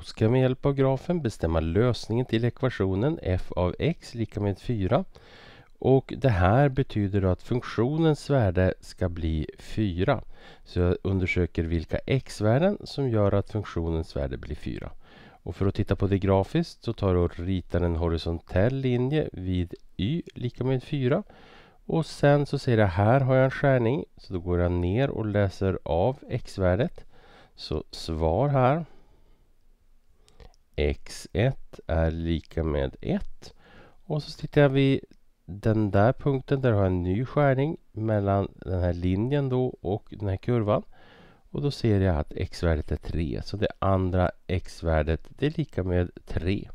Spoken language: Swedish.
Då ska vi med hjälp av grafen bestämma lösningen till ekvationen f av x lika med 4. Och det här betyder att funktionens värde ska bli 4. Så jag undersöker vilka x-värden som gör att funktionens värde blir 4. Och för att titta på det grafiskt så tar du och ritar en horisontell linje vid y lika med 4. Och sen så säger jag här har jag en skärning. Så då går jag ner och läser av x-värdet. Så svar här x1 är lika med 1. Och så tittar jag vid den där punkten där har en ny skärning mellan den här linjen då och den här kurvan. Och då ser jag att x-värdet är 3. Så det andra x-värdet är lika med 3.